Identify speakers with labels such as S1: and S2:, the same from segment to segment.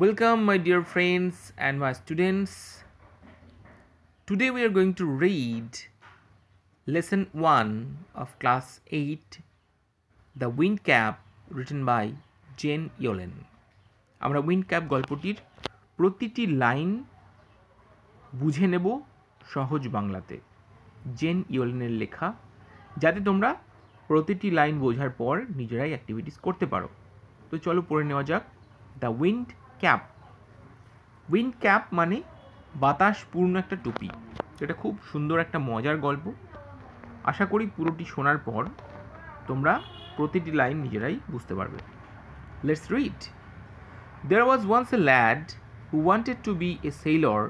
S1: Welcome my dear friends and my students. Today we are going to read lesson 1 of class 8 The Wind Cap written by Jane Yolen আমরা wind cap গল্পটির প্রতিটি line বুঝে নেব সহজ বাংলাতে gen ইয়োলেনের লেখা যাতে তোমরা প্রতিটি লাইন বোঝার পর নিজেরাই অ্যাক্টিভিটিস করতে পারো তো চলো পড়ে নেওয়া যাক the wind cap wind cap মানে বাতাসপূর্ণ একটা টুপি এটা খুব সুন্দর একটা মজার গল্প আশা করি পুরোটি শোনার পর তোমরা প্রতিটি লাইন নিজেরাই বুঝতে পারবে let's read there was once a lad who wanted to be a sailor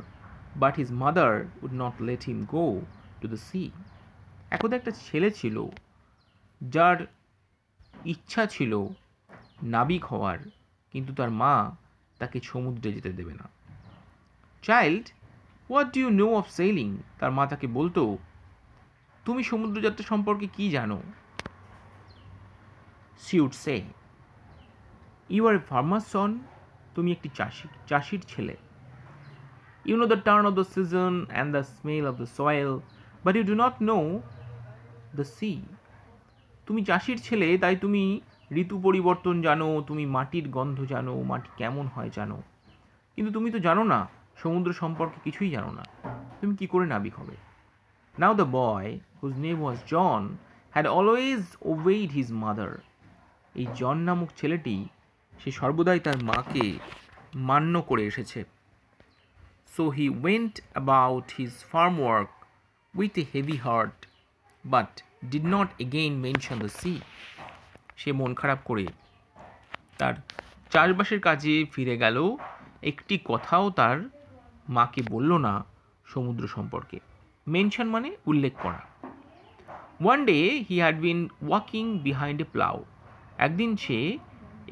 S1: but his mother would not let him go to the sea একদা একটা ছেলে ছিল যার ইচ্ছা ছিল নাবিক হওয়ার কিন্তু তার মা তাকে সমুদ্রে যেতে দেবে না child what do you know of sailing তার মা তাকে বলতো তুমি সমুদ্রযাত্রা সম্পর্কে কি জানো she'd say you are a farmer son তুমি একটি চাষি চাষির ছেলে you know the turn of the season and the smell of the soil but you do not know the sea তুমি চাষির ছেলে তাই তুমি ঋতু পরিবর্তন জানো তুমি মাটির গন্ধ জানো মাটি কেমন হয় জানো কিন্তু তুমি তো জানো না সমুদ্র সম্পর্কে কিছুই জানো না তুমি কি করে নাবিক হবে now the boy whose name was John had always obeyed his mother এই জন নামক ছেলেটি সে সর্বদাই তার মাকে মান্য করে এসেছে so he went about his farm work with a heavy heart but did not again mention the sea সে মন খারাপ করে তার চাষবাসের কাজে ফিরে গেলেও একটি কথাও তার মাকে বলল না সমুদ্র সম্পর্কে মেনশন মানে উল্লেখ করা one day he had been walking behind a plough একদিন সে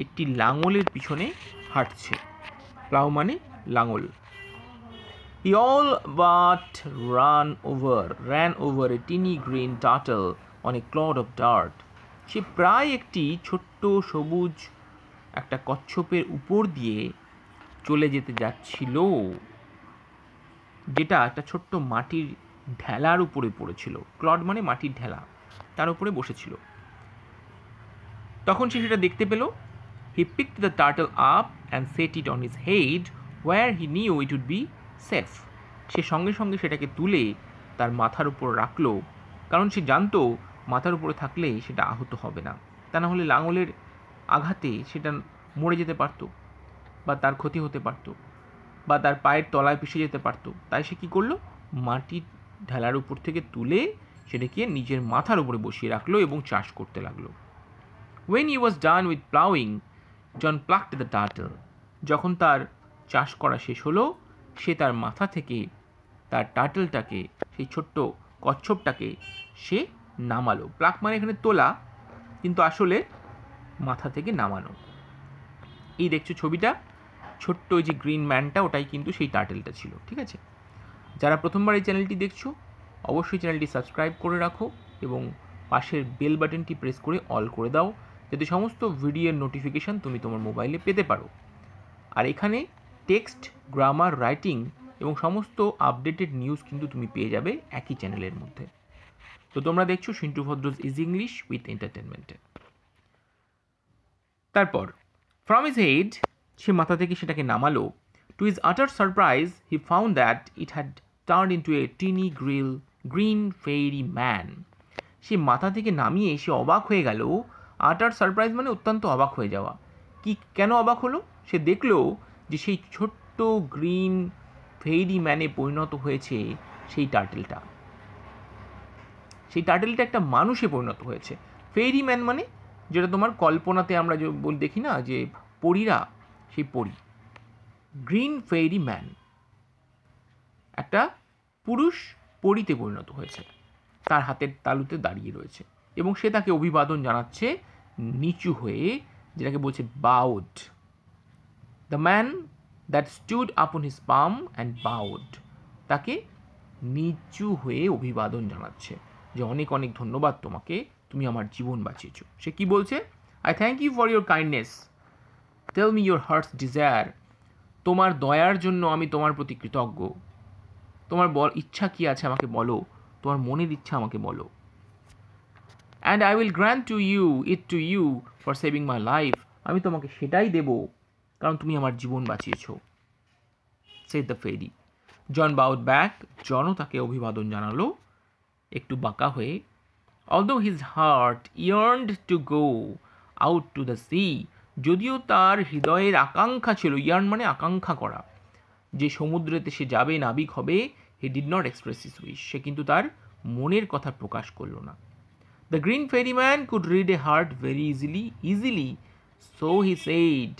S1: একটি লাঙলের পিছনে হাঁটছে প্লাউ মানে লাঙল he all but ran over ran over a tiny green turtle on a clod of dirt সে প্রায় একটি ছোট্ট সবুজ একটা কচ্ছপের উপর দিয়ে চলে যেতে যাচ্ছিল যেটা একটা ছোট্ট মাটির ঢেলার উপরে পড়েছিল ক্লড মানে মাটির ঢেলা তার উপরে বসেছিল তখন সে সেটা দেখতে পেল he pick the turtle up and set it on his head where he knew it would be safe সে সঙ্গে সঙ্গে সেটাকে তুলে তার মাথার উপর রাখলো কারণ সে জানতো মাথার উপরে থাকলেই সেটা আহত হবে না তা না হলে লাঙলের আঘাতে সেটা মরে যেতে পারত বা তার ক্ষতি হতে পারত বা তার পায়ের তলায় পিষে যেতে পারত তাই সে কী করলো মাটির ঢেলার উপর থেকে তুলে সেটাকে নিজের মাথার উপরে বসিয়ে রাখলো এবং চাষ করতে লাগলো when you was done with ploughing John plucked the turtle যখন তার চাষ করা শেষ হলো সে তার মাথা থেকে তার টার্টলটাকে সেই ছোট্ট কচ্ছপটাকে সে নামালো প্লাক মানে এখানে তোলা কিন্তু আসলে মাথা থেকে নামানো এই দেখছো ছবিটা ছোট্ট ওই যে গ্রিন ম্যানটা ওটাই কিন্তু সেই টার্টেলটা ছিল ঠিক আছে যারা প্রথমবার এই চ্যানেলটি দেখছো অবশ্যই চ্যানেলটি সাবস্ক্রাইব করে রাখো এবং পাশের বেল বাটনটি প্রেস করে অল করে দাও যাতে সমস্ত ভিডিওর নোটিফিকেশান তুমি তোমার মোবাইলে পেতে পারো আর এখানে টেক্সট গ্রামার রাইটিং এবং সমস্ত আপডেটেড নিউজ কিন্তু তুমি পেয়ে যাবে একই চ্যানেলের মধ্যে তো তোমরা দেখছো সিন্টু ভদ্রজ ইজ ইংলিশ উইথ এন্টারটেনমেন্টে তারপর ফ্রম ইজ হেড সে মাথা থেকে সেটাকে নামালো to his utter surprise he found that it had turn into a tiny grill green fairy man সে মাথা থেকে নামিয়ে সে অবাক হয়ে গেল আটার সারপ্রাইজ মানে অত্যন্ত অবাক হয়ে যাওয়া কি কেন অবাক হলো সে দেখলো যে সেই ছোট্ট গ্রিন ফেরি ম্যানে পরিণত হয়েছে সেই টার্টেলটা সেই টার্টেলটা একটা মানুষে পরিণত হয়েছে ফেরি ম্যান মানে যেটা তোমার কল্পনাতে আমরা দেখি না যে পরীরা সেই পরি গ্রিন ফেরি ম্যান একটা পুরুষ পরিতে পরিণত হয়েছে তার হাতের তালুতে দাঁড়িয়ে রয়েছে এবং সে তাকে অভিবাদন জানাচ্ছে নিচু হয়ে যেটাকে বলছে bowed the man that stood upon his palm and bowed তাকে নিচু হয়ে অভিবাদন জানাচ্ছে যে অনেক অনেক ধন্যবাদ তোমাকে তুমি আমার জীবন বাঁচিয়েছ সে কি বলছে I thank you for your kindness tell me your heart's desire তোমার দয়ার জন্য আমি তোমার প্রতি কৃতজ্ঞ তোমার বল ইচ্ছা কি আছে আমাকে বলো তোমার মনের ইচ্ছা আমাকে বলো and I will grant to you it to you for saving my life আমি তোমাকে সেটাই দেব কারণ তুমি আমার জীবন বাঁচিয়েছ said the fairy John bowed back জনও তাকে অভিবাদন জানালো একটু বাঁকা হয়ে although his heart yearned to go out to the sea যদিও তার হৃদয়ের আকাঙ্ক্ষা ছিল ইয়ার্ন মানে আকাঙ্ক্ষা করা যে সমুদ্রেতে সে যাবে নাবিক হবে he did not express his wish সে কিন্তু তার মনের কথা প্রকাশ করল না the green fairy man could read a heart very easily easily so he said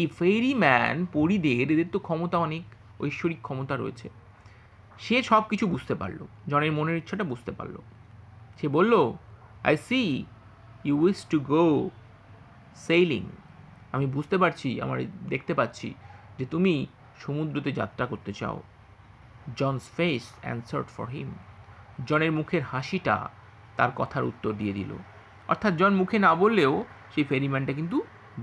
S1: এই ফেরিম্যান পরিদের এদের তো ক্ষমতা অনেক ঐশ্বরিক ক্ষমতা রয়েছে সে সব কিছু বুঝতে পারলো জনের মনের ইচ্ছাটা বুঝতে পারলো সে বলল I see you wish to go sailing আমি বুঝতে পারছি আমার দেখতে পাচ্ছি যে তুমি সমুদ্রতে যাত্রা করতে চাও John's face answered for him জনের মুখের হাসিটা তার কথার উত্তর দিয়ে দিল অর্থাৎ জন মুখে না বললেও সেই ফেরিম্যানটা কিন্তু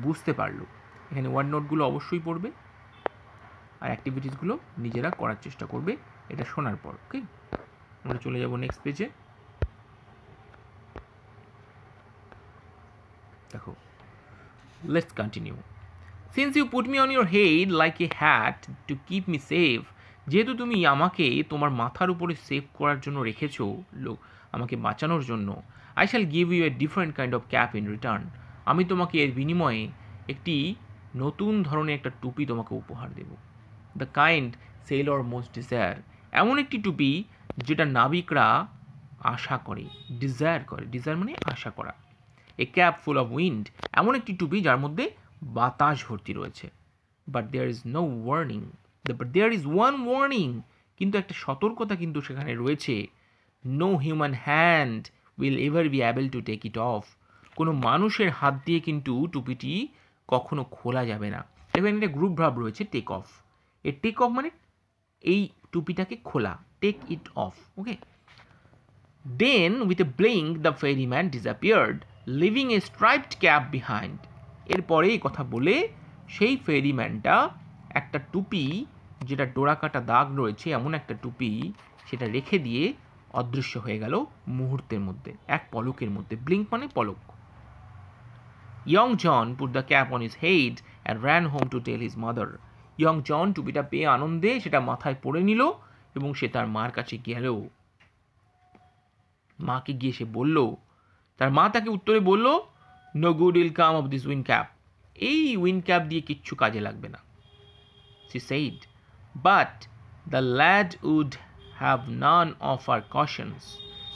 S1: বুঝতে পারলো এখানে ওয়ার্ড নোটগুলো অবশ্যই পড়বে আর অ্যাক্টিভিটিসগুলো নিজেরা করার চেষ্টা করবে এটা শোনার পর ওকে আমরা চলে যাব নেক্সট পেজে দেখো let's continue since you put me on your head like a hat to keep me safe যেহেতু তুমি আমাকে তোমার মাথার উপরে সেভ করার জন্য রেখেছো লোক আমাকে বাঁচানোর জন্য I shall give you a different kind of cap in return আমি তোমাকে এর বিনিময়ে একটি নতুন ধরনের একটা টুপি তোমাকে উপহার দেবো the kind sailor most desire এমন একটি টুপি যেটা নাবিকরা আশা করে ডিজায়ার করে ডিজায়ার মানে আশা করা a cap full of wind এমন একটি টুপি যার মধ্যে বাতাস ভর্তি রয়েছে but there is no warning but there is one warning কিন্তু একটা সতর্কতা কিন্তু সেখানে রয়েছে no human hand will ever be able to take it off কোনো মানুষের হাত দিয়ে কিন্তু টুপিটি কখনো খোলা যাবে না এখানে একটা গ্রুপ ভাব রয়েছে take off a take off মানে এই টুপিটাকে খোলা take it off okay then with a blink the fairy man disappeared leaving a striped cap behind এরপরে এই কথা বলে সেই ফেরি ম্যানটা একটা টুপি যেটা ডোরাকাটা দাগ রয়েছে এমন একটা টুপি সেটা রেখে দিয়ে অদৃশ্য হয়ে গেল মুহূর্তের মধ্যে এক পলকের মধ্যে ব্লিঙ্ক মানে পলক young John put the cap on his head and ran home to tell his mother young John টুপিটা পেয়ে আনন্দে সেটা মাথায় পড়ে নিল এবং সে তার মার কাছে গেল মাকে গিয়ে সে বলল তার মা তাকে উত্তরে বলল no good will come of this wind cap এই উইন ক্যাপ দিয়ে কিচ্ছু কাজে লাগবে না she said but the lad would have none of her cautions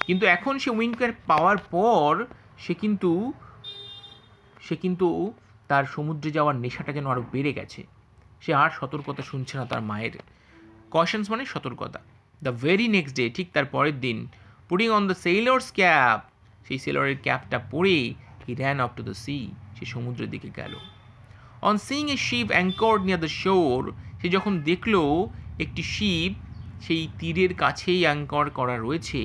S1: কিন্তু এখন সে উইন ক্যাপ পাওয়ার পর সে কিন্তু সে কিন্তু তার সমুদ্রে যাওয়ার নেশাটা যেন আরও বেড়ে গেছে সে আর সতর্কতা শুনছে না তার মায়ের কশনস মানে সতর্কতা দ্য ভেরি নেক্সট ডে ঠিক তার পরের দিন putting on the sailor's cap সেই সেলরের ক্যাপটা পরে he ran up to the sea সে সমুদ্রের দিকে গেল on seeing a ship anchored near the shore সে যখন দেখল একটি শিপ সেই তীরের কাছেই অ্যাঙ্কর করা রয়েছে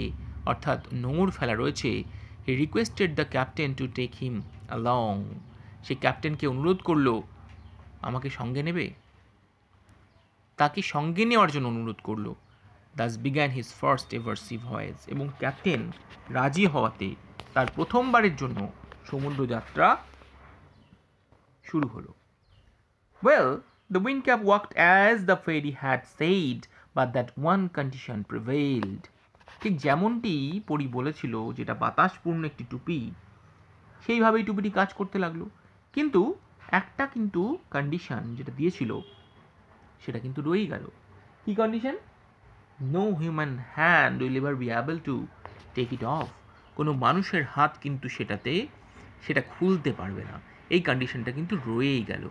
S1: অর্থাৎ নোঙর ফেলা রয়েছে he requested the captain to take him along সে ক্যাপ্টেনকে অনুরোধ করলো আমাকে সঙ্গে নেবে তাকে সঙ্গে নেওয়ার জন্য অনুরোধ করল thus began his first ever sea voyage এবং ক্যাপ্টেন রাজি হওয়াতে তার প্রথমবারের জন্য সমুদ্রযাত্রা শুরু হলো well the wind cap worked as the fairy had said but that one condition prevailed ঠিক যেমনটি পরি বলেছিল যেটা বাতাসপূর্ণ একটি টুপি সেইভাবেই টুপিটি কাজ করতে লাগলো কিন্তু একটা কিন্তু কন্ডিশন যেটা দিয়েছিল সেটা কিন্তু রয়েই গেল কি condition no human hand will ever be able to take it off কোনো মানুষের হাত কিন্তু সেটাতে সেটা খুলতে পারবে না এই কন্ডিশনটা কিন্তু রয়েই গেল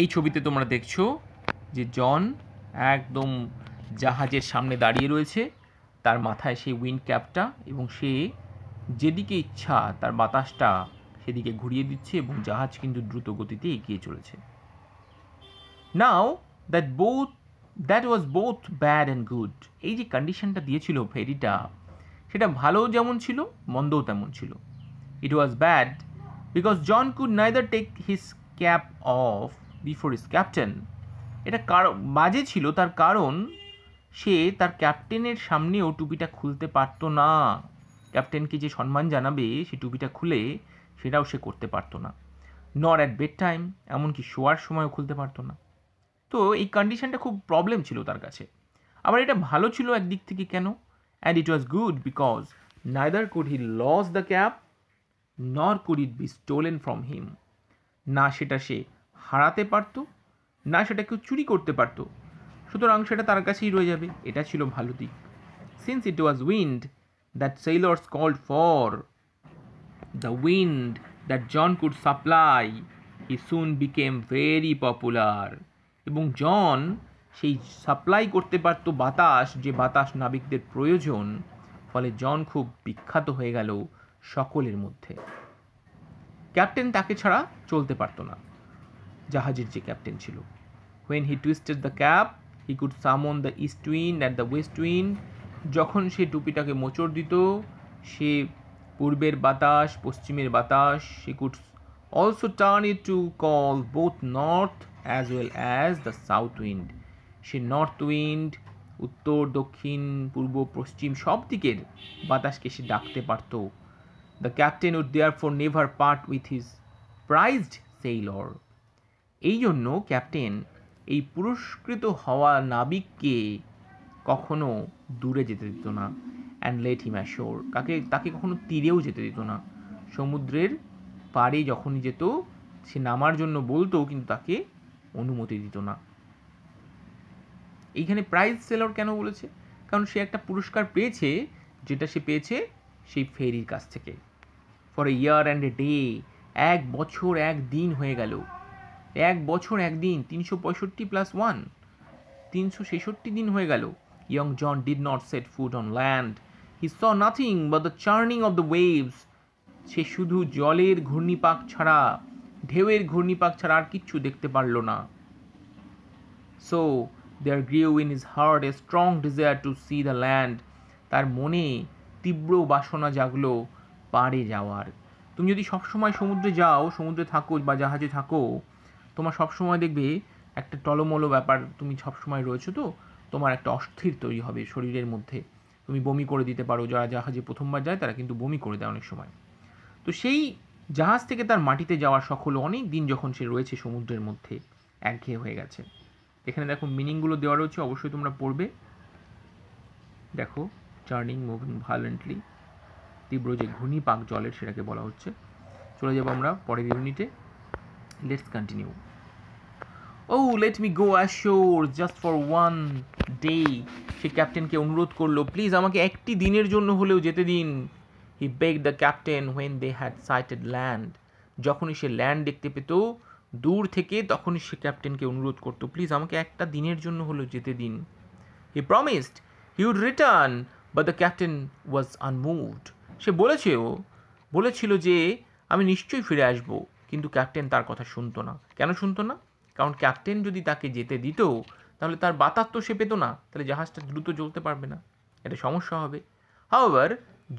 S1: এই ছবিতে তোমরা দেখছো যে জন একদম জাহাজের সামনে দাঁড়িয়ে রয়েছে তার মাথায় সেই উইন্ড ক্যাপটা এবং সে যেদিকে ইচ্ছা তার বাতাসটা সেদিকে ঘুরিয়ে দিচ্ছে এবং জাহাজ কিন্তু দ্রুত গতিতে এগিয়ে চলেছে now that both that was both bad and good এই যে কন্ডিশনটা দিয়েছিল ফেরিটা সেটা ভালো যেমন ছিল মন্দও তেমন ছিল it was bad because John could neither take his cap off before his captain এটা কার বাজে ছিল তার কারণ সে তার ক্যাপ্টেনের সামনেও টুপিটা খুলতে পারতো না ক্যাপ্টেনকে যে সম্মান জানাবে সে টুপিটা খুলে সেটাও সে করতে পারতো না নট অ্যাট বেড টাইম এমনকি শোয়ার সময়ও খুলতে পারতো না তো এই কন্ডিশনটা খুব প্রবলেম ছিল তার কাছে আবার এটা ভালো ছিল একদিক থেকে কেন and it was good because neither could he lose the cap nor could it be stolen from him না সেটা সে হারাতে পারত না সেটা কেউ চুরি করতে পারত সুতরাং সেটা তার কাছেই রয়ে যাবে এটা ছিল ভালো দিক since it was wind that sailors called for the wind that John could supply, he soon became very popular. এবং জন সেই সাপ্লাই করতে পারত বাতাস যে বাতাস নাবিকদের প্রয়োজন ফলে জন খুব বিখ্যাত হয়ে গেল সকলের মধ্যে ক্যাপ্টেন তাকে ছাড়া চলতে পারত না জাহাজের যে ক্যাপ্টেন ছিল when he twisted the cap he could summon the east wind at the west wind যখন সে টুপিটাকে মোচড় দিত সে পূর্বের বাতাস পশ্চিমের বাতাস he could also turn it to call both north as well as the south wind সে নর্থ উইন্ড উত্তর দক্ষিণ পূর্ব পশ্চিম সব দিকের বাতাসকে সে ডাকতে পারত the captain would therefore never part with his prized sailor এই জন্য ক্যাপ্টেন এই পুরস্কৃত হওয়া নাবিককে কখনো দূরে যেতে দিত না অ্যান্ড লেট হিম অ্যাশোর তাকে তাকে কখনো তীরেও যেতে দিত না সমুদ্রের পাড়ে যখনই যেত সে নামার জন্য বলতো কিন্তু তাকে অনুমতি দিত না এইখানে প্রাইজ সেলর কেন বলেছে কারণ সে একটা পুরস্কার পেয়েছে যেটা সে পেয়েছে সেই ফেরির কাছ থেকে for a year and a day এক বছর এক দিন হয়ে গেল এক বছর এক দিন তিনশো পঁয়ষট্টি প্লাস ওয়ান তিনশো ছেষট্টি দিন হয়ে গেল young John did not set foot on land he saw nothing but the churning of the waves সে শুধু জলের ঘূর্ণিপাক ছাড়া ঢেউয়ের ঘূর্ণিপাক ছাড়া আর কিচ্ছু দেখতে পারল না so there grew in his heart a strong desire to see the land তার মনে তীব্র বাসনা জাগলো পাড়ে যাওয়ার তুমি যদি সবসময় সমুদ্রে যাও সমুদ্রে থাকো বা জাহাজে থাকো তোমার সবসময় দেখবে একটা টলমলো ব্যাপার তুমি সবসময় রয়েছো তো তোমার একটা অস্থির তৈরি হবে শরীরের মধ্যে তুমি বমি করে দিতে পারো যারা জাহাজে প্রথমবার যায় তারা কিন্তু বমি করে দেয় অনেক সময় তো সেই জাহাজ থেকে তার মাটিতে যাওয়ার সকল অনেক দিন যখন সে রয়েছে সমুদ্রের মধ্যে একঘেয়ে হয়ে গেছে এখানে দেখো মিনিংগুলো দেওয়া রয়েছে অবশ্যই তোমরা পড়বে দেখো টার্নিং মুভিং ভায়োলেন্টলি তীব্র যে ঘূর্ণি পাক জলের সেটাকে বলা হচ্ছে চলে যাবো আমরা পরের ইউনিটে let's continue oh let me go ashore just for one day সে ক্যাপ্টেনকে অনুরোধ করলো প্লিজ আমাকে একটি দিনের জন্য হলেও যেতে দিন he begged the captain when they had sighted land যখনই সে ল্যান্ড দেখতে পেত দূর থেকে তখনই সে ক্যাপ্টেনকে অনুরোধ করতো প্লিজ আমাকে একটা দিনের জন্য হলেও যেতে দিন he promised he would return বা দ্য ক্যাপ্টেন ওয়াজ আনমুভড সে বলেছেও বলেছিল যে আমি নিশ্চয়ই ফিরে আসবো কিন্তু ক্যাপ্টেন তার কথা শুনতো না কেন শুনতো না কারণ ক্যাপ্টেন যদি তাকে যেতে দিত তাহলে তার বাতাস তো সে পেতো না তাহলে জাহাজটা দ্রুত চলতে পারবে না এটা সমস্যা হবে however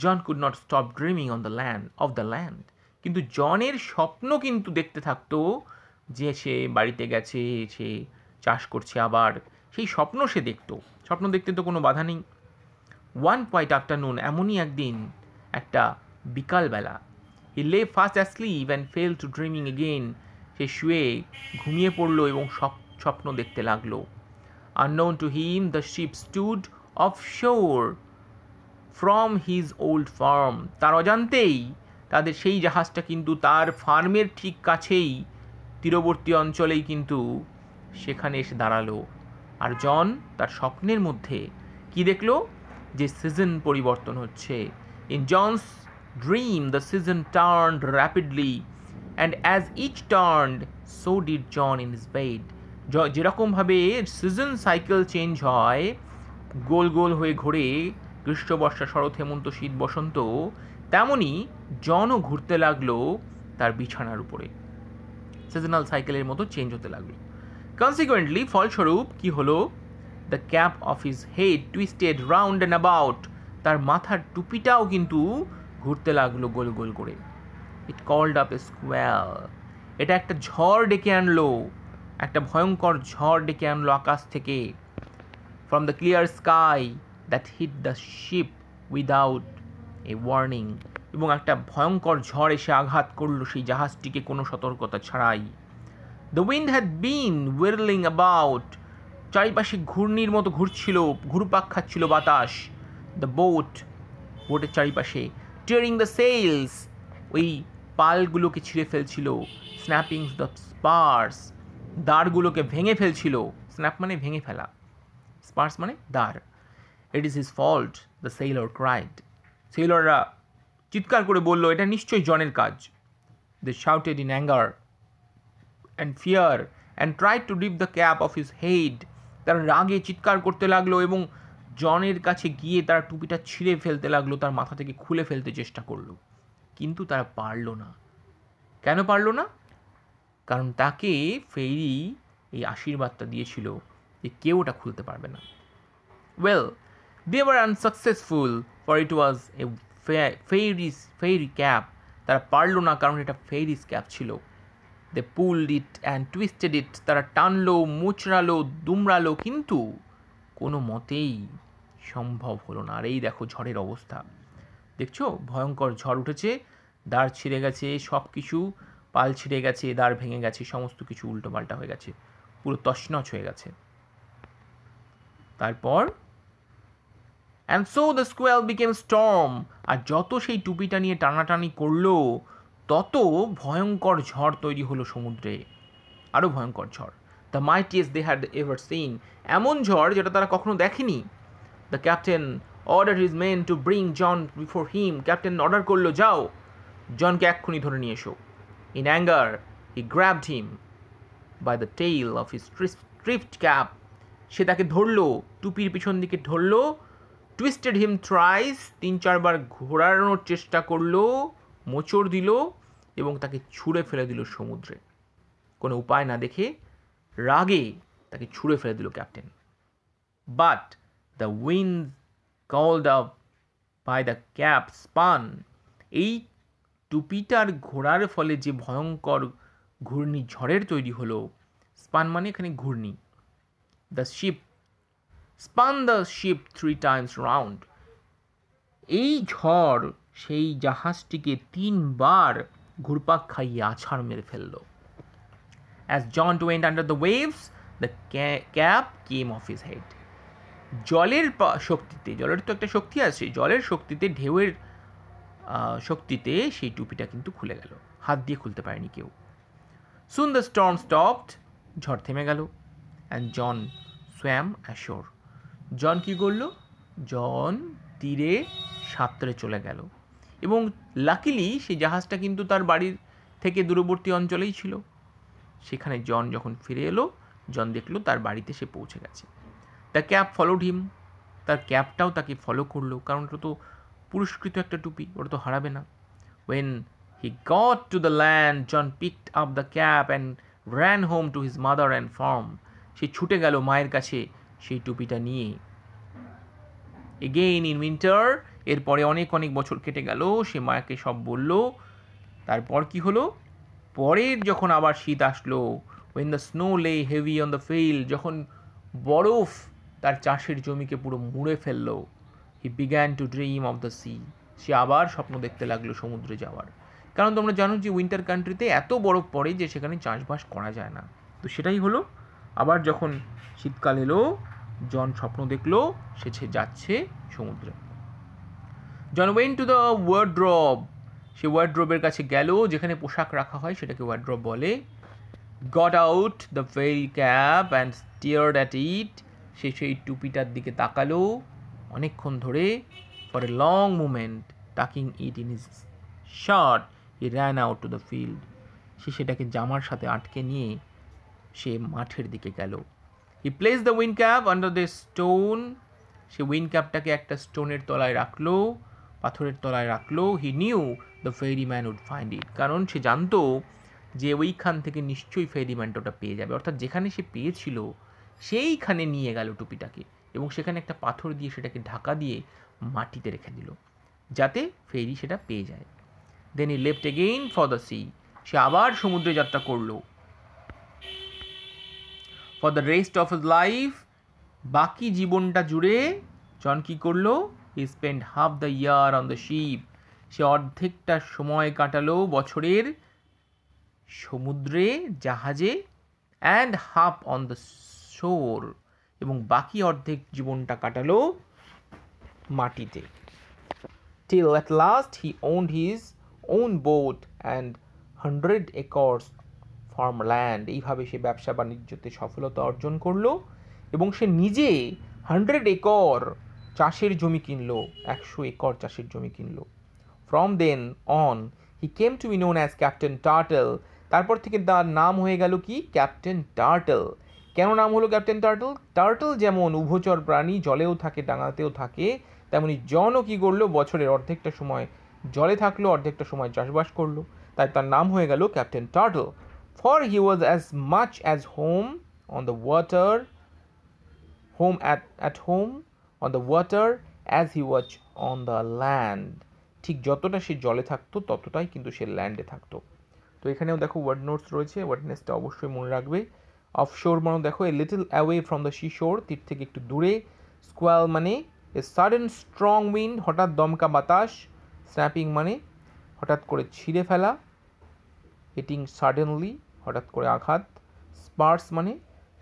S1: John could not stop dreaming on the land of the land কিন্তু জনের স্বপ্ন কিন্তু দেখতে থাকতো যে সে বাড়িতে গেছে সে চাষ করছে আবার সেই স্বপ্ন সে দেখতো স্বপ্ন দেখতে তো কোনো বাধা নেই ওয়ান পয়েন্ট আফটারনুন এমনই একদিন একটা বিকালবেলা he lay fast asleep and fell to dreaming again সে শুয়ে ঘুমিয়ে পড়ল এবং স্বপ্ন দেখতে লাগলো unknown to him the ship stood off shore from his old farm তার অজান্তেই তাদের সেই জাহাজটা কিন্তু তার ফার্মের ঠিক কাছেই তীরবর্তী অঞ্চলেই কিন্তু সেখানে এসে দাঁড়ালো আর জন তার স্বপ্নের মধ্যে কি দেখলো যে সিজন পরিবর্তন হচ্ছে in John's dream the season turn rapidly and as each turned so did John in his bed যেরকমভাবে সিজন সাইকেল চেঞ্জ হয় গোল গোল হয়ে ঘোরে গ্রীষ্ম বর্ষা শরৎ হেমন্ত শীত বসন্ত তেমনই জনও ঘুরতে লাগলো তার বিছানার উপরে সিজনাল সাইকেলের মতো চেঞ্জ হতে লাগলো কনসিকুয়েন্টলি ফলস্বরূপ কি হলো the cap of his head twisted round and about তার মাথার টুপিটাও কিন্তু ঘুরতে লাগলো গোল গোল করে ইট কল্ড আপ স্কোয়াল এটা একটা ঝড় ডেকে আনলো একটা ভয়ঙ্কর ঝড় ডেকে আনলো আকাশ থেকে from the clear sky that hit the ship without a warning এবং একটা ভয়ঙ্কর ঝড় এসে আঘাত করলো সেই জাহাজটিকে কোনো সতর্কতা ছাড়াই the wind had been whirling about চারিপাশে ঘূর্ণির মতো ঘুরছিল ঘুরপাক খাচ্ছিল বাতাস দ্য বোট বোটের চারিপাশে টিয়ারিং দ্য সেলস ওই পালগুলোকে ছিঁড়ে ফেলছিল স্ন্যাপিং দ্য স্পার্স দাঁড়গুলোকে ভেঙে ফেলছিল স্ন্যাপ মানে ভেঙে ফেলা স্পার্স মানে দাঁড় it is his fault the sailor cried সেইলররা চিৎকার করে বলল এটা নিশ্চয়ই জনের কাজ they shouted in anger and fear and try to dip the cap off his head তারা রাগে চিৎকার করতে লাগলো এবং জনের কাছে গিয়ে তারা টুপিটা ছিঁড়ে ফেলতে লাগলো তার মাথা থেকে খুলে ফেলতে চেষ্টা করলো কিন্তু তারা পারল না কেন পারল না কারণ তাকে ফেরি এই আশীর্বাদটা দিয়েছিল যে কেউ ওটা খুলতে পারবে না well they were unsuccessful for it was a fairy's fairy cap তারা পারল না কারণ এটা ফেরিস ক্যাপ ছিল they pulled it and twisted it তারা টানলো মুচড়ালো দুমড়ালো কিন্তু কোনো মতেই সম্ভব হলো না আর এই দেখো ঝড়ের অবস্থা দেখছো ভয়ঙ্কর ঝড় উঠেছে দাঁড় ছিঁড়ে গেছে সব কিছু পাল ছিঁড়ে গেছে দাঁড় ভেঙে গেছে সমস্ত কিছু উল্টোপাল্টা হয়ে গেছে পুরো তছনছ হয়ে গেছে তারপর and so the squall became storm আর যত সেই টুপিটা নিয়ে টানাটানি করলো তত ভয়ঙ্কর ঝড় তৈরি হলো সমুদ্রে আরও ভয়ঙ্কর ঝড় the mightiest they had ever seen এমন ঝড় যেটা তারা কখনো দেখেনি the captain order his men to bring John before him captain order করলো যাও জনকে এক্ষুনি ধরে নিয়ে এসো in anger he grabbed him by the tail of his thrift cap সে তাকে ধরলো টুপির পিছন দিকে ধরলো টুইস্টেড হিম থ্রাইস তিন চারবার ঘোরানোর চেষ্টা করলো মোচড় দিল এবং তাকে ছুঁড়ে ফেলে দিল সমুদ্রে কোনো উপায় না দেখে রাগে তাকে ছুঁড়ে ফেলে দিল captain but the wind called up by the cap span এই টুপিটার ঘোরার ফলে যে ভয়ঙ্কর ঘূর্ণিঝড়ের তৈরি হলো স্পান মানে এখানে ঘূর্ণি the ship spun the ship three times round এই ঝড় সেই জাহাজটিকে তিনবার ঘুরপাক খাইয়ে আছাড় মেরে ফেলল as John too went under the waves the cap came off his head জলের শক্তিতে জলের তো একটা শক্তি আছে জলের শক্তিতে ঢেউয়ের শক্তিতে সেই টুপিটা কিন্তু খুলে গেল হাত দিয়ে খুলতে পারেনি কেউ সুন দ্য স্টর্ম স্টপড ঝড় থেমে গেল and John swam ashore John কি করলো জন তীরে সাঁতরে চলে গেল এবং লাকিলি সেই জাহাজটা কিন্তু তার বাড়ির থেকে দূরবর্তী অঞ্চলেই ছিল সেখানে জন যখন ফিরে এলো জন দেখলো তার বাড়িতে সে পৌঁছে গেছে দ্য ক্যাপ ফলোড হিম তার ক্যাপটাও তাকে ফলো করলো কারণ ওটা তো পুরস্কৃত একটা টুপি ওটা তো হারাবে না when he got to the land John picked up the cap and ran home to his mother and farm সে ছুটে গেল মায়ের কাছে সেই টুপিটা নিয়ে এগেইন ইন উইন্টার এরপরে অনেক অনেক বছর কেটে গেল সে মায়াকে সব বলল তারপর কি হলো পরের যখন আবার শীত আসলো when the snow lay heavy on the field যখন বরফ তার চাষের জমিকে পুরো মুড়ে ফেললো he began to dream of the sea সে আবার স্বপ্ন দেখতে লাগলো সমুদ্রে যাওয়ার কারণ তোমরা জানো যে উইন্টার কান্ট্রিতে এত বরফ পড়ে যে সেখানে চাষবাস করা যায় না তো সেটাই হলো আবার যখন শীতকাল এলো জন স্বপ্ন দেখলো সে যাচ্ছে সমুদ্রে John went to the wardrobe সে ওয়ার্ড্রবের কাছে গেল যেখানে পোশাক রাখা হয় সেটাকে ওয়ার্ড্রব বলে got out the very cap and stared at it সে সেই টুপিটার দিকে তাকালো অনেকক্ষণ ধরে for a long moment tucking it in his shirt he ran out to the field সে সেটাকে জামার সাথে আটকে নিয়ে সে মাঠের দিকে গেল he placed the wind cap under the stone say win ক্যাপটাকে একটা স্টোনের তলায় রাখলো পাথরের তলায় রাখলো he knew the fairy man would find it কারণ সে জানতো যে ওইখান থেকে নিশ্চয়ই ফেরি ম্যানটা ওটা পেয়ে যাবে অর্থাৎ যেখানে সে পেয়েছিল সেইখানে নিয়ে গেল টুপিটাকে এবং সেখানে একটা পাথর দিয়ে সেটাকে ঢাকা দিয়ে মাটিতে রেখে দিল যাতে ফেরি সেটা পেয়ে যায় then he left again for the sea সে আবার সমুদ্রে যাত্রা করলো for the rest of life বাকি জীবনটা জুড়ে জন কী করলো he spend half the year on the ship সে অর্ধেকটা সময় কাটালো বছরের সমুদ্রে জাহাজে অ্যান্ড হাফ অন দ্য বছর এবং বাকি অর্ধেক জীবনটা কাটালো মাটিতে till at last he owned his own boat and hundred acres land এইভাবে সে ব্যবসা বাণিজ্যতে সফলতা অর্জন করলো এবং সে নিজে হান্ড্রেড একর চাষের জমি কিনলো একশো একর চাষের জমি কিনলো from then on he came to be known as captain Turtle তারপর থেকে তার নাম হয়ে গেল কি ক্যাপ্টেন টার্টেল কেন নাম হলো ক্যাপ্টেন টার্টল টার্টল যেমন উভচর প্রাণী জলেও থাকে ডাঙাতেও থাকে তেমনি জনও কী করলো বছরের অর্ধেকটা সময় জলে থাকলো অর্ধেকটা সময় চাষবাস করলো তাই তার নাম হয়ে গেল captain Turtle for he was as much as home on the water home at at home on the water as he was on the land ঠিক যতটা সে জলে থাকতো ততটাই কিন্তু সে ল্যান্ডে থাকতো তো এখানেও দেখো ওয়ার্ড নোটস রয়েছে ওয়ার্ডনেসটা অবশ্যই মনে রাখবে অফশোর মানে দেখো a little away from the seashore তীর থেকে একটু দূরে স্কোয়াল মানে এ সাডেন স্ট্রং উইন্ড হঠাৎ দমকা বাতাস স্ন্যাপিং মানে হঠাৎ করে ছিঁড়ে ফেলা হিটিং সাডেনলি হঠাৎ করে আঘাত স্পার্স মানে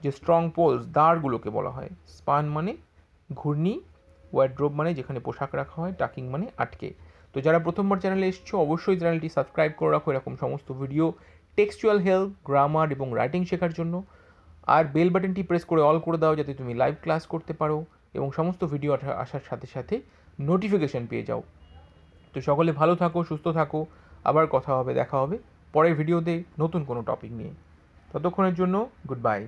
S1: যে স্ট্রং পোলস দাঁড়গুলোকে বলা হয় স্পান মানে ঘূর্ণি ওয়ার্ড্রোব মানে যেখানে পোশাক রাখা হয় টাকিং মানে আটকে তো যারা প্রথমবার চ্যানেলে এসছো অবশ্যই চ্যানেলটি সাবস্ক্রাইব করে রাখো এরকম সমস্ত ভিডিও টেক্সচুয়াল হেল্প গ্রামার এবং রাইটিং শেখার জন্য আর বেল বাটনটি প্রেস করে অল করে দাও যাতে তুমি লাইভ ক্লাস করতে পারো এবং সমস্ত ভিডিও আসার সাথে সাথে নোটিফিকেশান পেয়ে যাও তো সকলে ভালো থাকো সুস্থ থাকো আবার কথা হবে দেখা হবে পরের ভিডিওতে নতুন কোনো টপিক নিয়ে ততক্ষণের জন্য গুড বাই